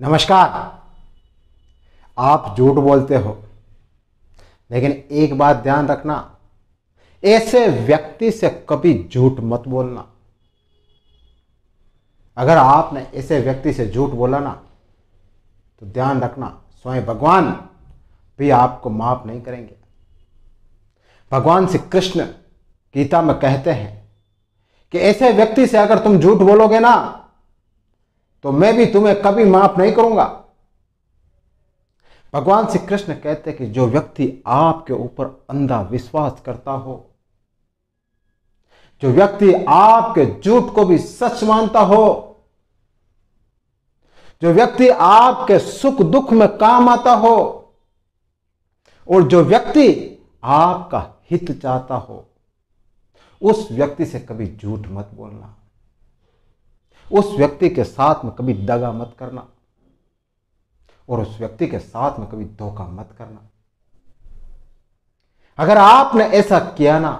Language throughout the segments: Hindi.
नमस्कार आप झूठ बोलते हो लेकिन एक बात ध्यान रखना ऐसे व्यक्ति से कभी झूठ मत बोलना अगर आपने ऐसे व्यक्ति से झूठ बोला ना तो ध्यान रखना स्वयं भगवान भी आपको माफ नहीं करेंगे भगवान श्री कृष्ण गीता में कहते हैं कि ऐसे व्यक्ति से अगर तुम झूठ बोलोगे ना तो मैं भी तुम्हें कभी माफ नहीं करूंगा भगवान श्री कृष्ण कहते कि जो व्यक्ति आपके ऊपर अंधा विश्वास करता हो जो व्यक्ति आपके झूठ को भी सच मानता हो जो व्यक्ति आपके सुख दुख में काम आता हो और जो व्यक्ति आपका हित चाहता हो उस व्यक्ति से कभी झूठ मत बोलना उस व्यक्ति के साथ में कभी दगा मत करना और उस व्यक्ति के साथ में कभी धोखा मत करना अगर आपने ऐसा किया ना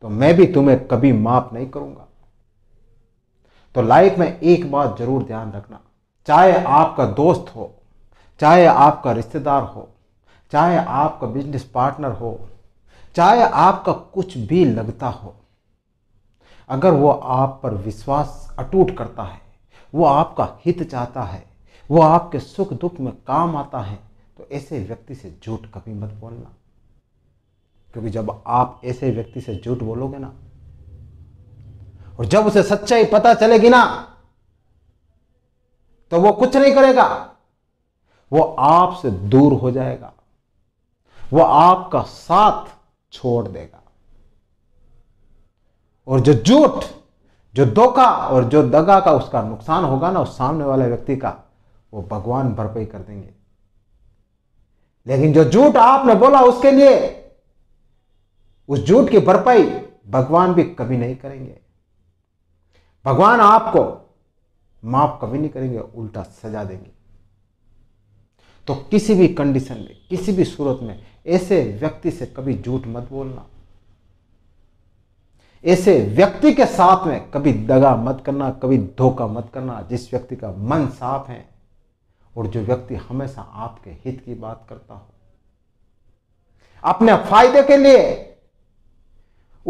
तो मैं भी तुम्हें कभी माफ नहीं करूंगा तो लाइफ में एक बात जरूर ध्यान रखना चाहे आपका दोस्त हो चाहे आपका रिश्तेदार हो चाहे आपका बिजनेस पार्टनर हो चाहे आपका कुछ भी लगता हो अगर वो आप पर विश्वास अटूट करता है वो आपका हित चाहता है वो आपके सुख दुख में काम आता है तो ऐसे व्यक्ति से झूठ कभी मत बोलना क्योंकि जब आप ऐसे व्यक्ति से झूठ बोलोगे ना और जब उसे सच्चाई पता चलेगी ना तो वो कुछ नहीं करेगा वो आपसे दूर हो जाएगा वो आपका साथ छोड़ देगा और जो झूठ जो धोखा और जो दगा का उसका नुकसान होगा ना उस सामने वाले व्यक्ति का वो भगवान भरपाई कर देंगे लेकिन जो झूठ आपने बोला उसके लिए उस झूठ की भरपाई भगवान भी कभी नहीं करेंगे भगवान आपको माफ कभी नहीं करेंगे उल्टा सजा देंगे तो किसी भी कंडीशन में किसी भी सूरत में ऐसे व्यक्ति से कभी झूठ मत बोलना ऐसे व्यक्ति के साथ में कभी दगा मत करना कभी धोखा मत करना जिस व्यक्ति का मन साफ है और जो व्यक्ति हमेशा आपके हित की बात करता हो अपने फायदे के लिए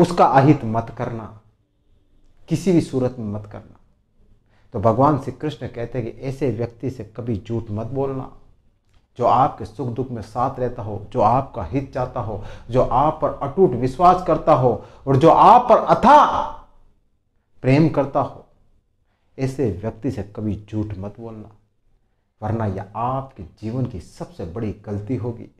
उसका अहित मत करना किसी भी सूरत में मत करना तो भगवान श्री कृष्ण कहते हैं कि ऐसे व्यक्ति से कभी झूठ मत बोलना जो आपके सुख दुख में साथ रहता हो जो आपका हित चाहता हो जो आप पर अटूट विश्वास करता हो और जो आप पर अथा प्रेम करता हो ऐसे व्यक्ति से कभी झूठ मत बोलना वरना यह आपके जीवन की सबसे बड़ी गलती होगी